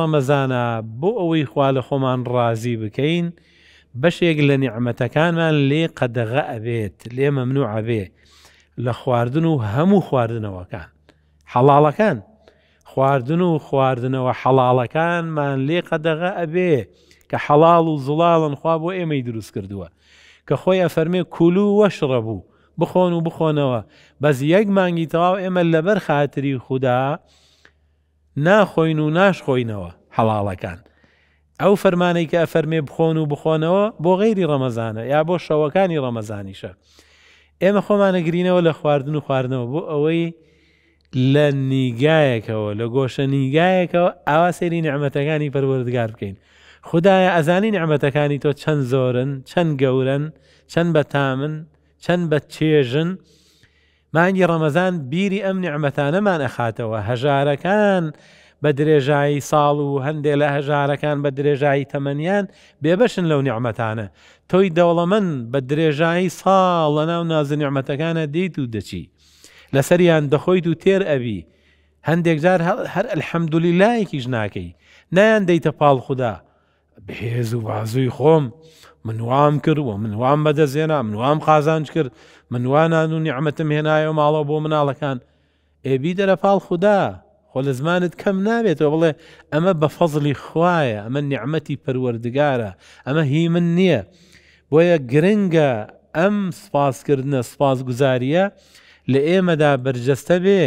ڕەمەزانە بۆ ئەوەی خوا لە خۆمان ڕازی بکەین بەشێک لە نیعممەتەکانمان لێ قەدەغە ئەبێت لێ مەمنوع ئەبێ لە خواردن و هەموو خواردنەوەکان حەڵاڵەکان خواردن و خواردنەوە حەڵاڵەکانمان لێ قەدەغە ئەبێ کە حەڵاڵ و زڵاڵن خوا بۆ ئێمەی دروست کردووە کە خۆی ئەفەرمێ کولو وەشڕە بوو بخۆن و بخۆنەوە بەس یەک مانگی تەواو ئێمە لەبەر خااتری خوددا ناخۆین و ناشخۆینەوە حەواڵەکان ئەو فەرمانەی کە ئەفەرمێ بخۆن و بخۆنەوە بۆ غیری ڕەمەزانە یا بۆ شەوەکانی ڕەمەزانیشە ئێمە خۆمانە گرینەوە لە خواردن و خواردنەوە بۆ ئەوەی لە نیگایەکەوە لە گۆشە نیگایەکەوە ئاوا سێری نعممەتەکانی پەروەردگار بکەین خدایە ئەزانی نعممەتەکانی تۆ چەند زۆرن چەند گەورن چەند بە تامن چەند بە چێژن مانگی ڕەمەزان بیری ئەم نیعممەتانەمان ئەخاتەوە هەژارەکان بە درێژایی ساڵ و هەندێک لە هەژارەکان بە درێژایی تەمەنیان بێبەشن لەو نیعممەتانە تۆی دەوڵەمەن بە درێژایی ساڵ لە ناو نازنیعممەتەکانە دیت و دەچی لەسەریان دەخۆیت و تێر ئەوی هەندێک جار هەر ئەلحەمدولی لایەکیش ناکەی نەیان دەیتە پاڵ خوددا بهێز و وازوی خۆم منوام کرد و منوام بەدەزێنا منوام قازانج کرد منوانان و نیعممەتم هێنایە و ماڵەوە بۆ مناڵەکان ئێبی دەرە پاڵ خوددا خۆ لە زمانت کەم نابێتەوە بڵێ ئەمە بە فەزلی خویە ئەمە نیعممەتی پەروەردگارە ئەمە هی من نییە بۆیە گرنگە ئەم سپاسکردنە سپاس گوزاریە لە ئێمەدا بەرجەستە بێ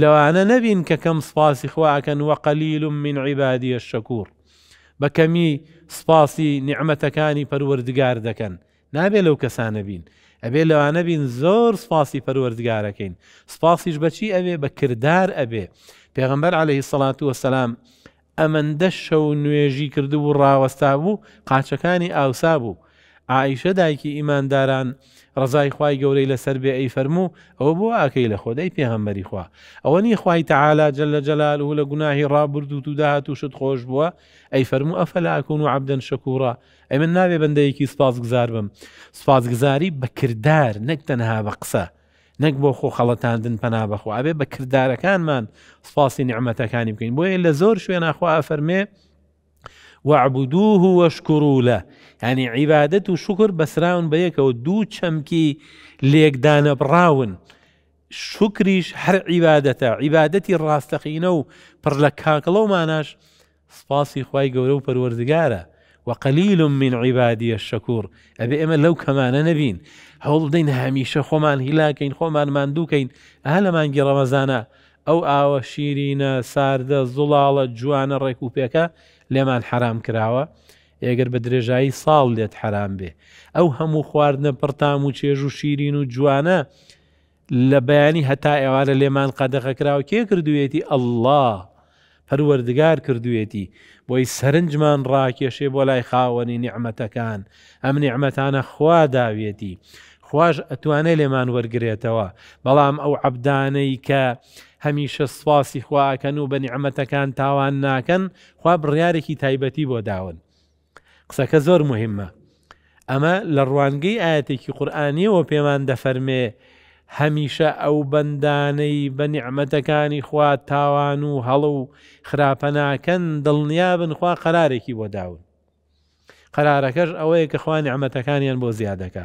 لەوانە نەبین کە کەم سپاسی خواکەن وەقلیلم من عیبادیە شەکوور بە کەمی سپاسی نیعممەتەکانی پەروەردگار دەکەن نابێ لەو کەسانە بین ئەبێ لەوانە بین زۆر سپاسی پەروەردگارەکەین سپاسیش بەچی ئەوێ بە کردار ئەبێ پێغمبەر عليهەی سەڵات وەسەسلام ئەمەندە شەو نوێژی کردو و ڕاوەستا بوو قاچەکانی ئاوسا بوو عیشە دایکی ئیمانداران ڕزای خی گەورەی لەسەر بێ ئەی فەرموو ئەوە بۆ ئاکەی لە خۆدەی پێهەمبەری خوا ئەوە نی خی تەعالا جل لە جەلال و لە گوناهی ڕابرد و توداهات و شت خۆش بووە ئەی فەرموو ئەفەلاکون و عبدەن شەکوڕە ئە من ناوێ بەندەیەکی سپاس گزار بم سپاس گزاری بەکردار نەک تەنها بە قسە. نەک بۆ خۆ خەڵەتاندن پەنا بەخوا ئەبێ بە کردارەکانمان سپاسی نعممەتەکانی بکەین بۆیە لە زۆر شوێنە خوا ئەفەرمێ وعبدوه وەشکڕوو لە ینی عیبادت و شکر بەسراون بە یەکەوە دوو چەمکی لێکدانە بڕاون شکریش هەر عیبادەتە عیبادەتی ڕاستەقینە و پڕ لە کاکڵە و ماناش سپاسی خی گەورە و پەروەردگارە وقلیل من عیبادیە شەکوور ئەبێ ئێمە لەو کەمانە نەبین هەوڵ دەین هەمیشە خۆمان هیلاکەین خۆمان مادووکەین ئا لەمانگی ڕەمەزانە ئەو ئاوە شیرینە ساردە زوڵاڵە جوانە ڕێک و پێکە لێمان حرام کراوە ئێگەر بە درێژایی ساڵ لێت حرام بێ ئەو هەموو خواردنە پڕتام و چێژ و شیرین و جوانە لە بەیانی هەتا ئێوارە لێمان قەدەخە کراوە کێ کردوێتی ئەله هەروەردگار کردوێتی بۆی سەرنجمان ڕاکێشێ بۆ لای خاوەنی نیعممەتەکان ئەم نیعممەتانە خوا داوێتی خوش ئەتوانێت لێمان وەرگێتەوە بەڵام ئەو عبدانەی کە هەمیشە سواسی خواکەن و بە نیعممەتەکان تاوان ناکەن خوا بڕیارێکی تایبەتی بۆ داون قسەکە زۆر مهمە ئەمە لە ڕوانگەی ئاەتێکی قورآانیەوە پێمان دەفەرمێ هەمیشە ئەو بەندانەی بە نیعممەتەکانی خوا تاوان و هەڵە و خراپە ناکەن دڵنیا بنخوا قەرارێکی بۆ داون قرارەکەش ئەوەیە کە خوانی ئەمەتەکانیان بۆ زیادەکە.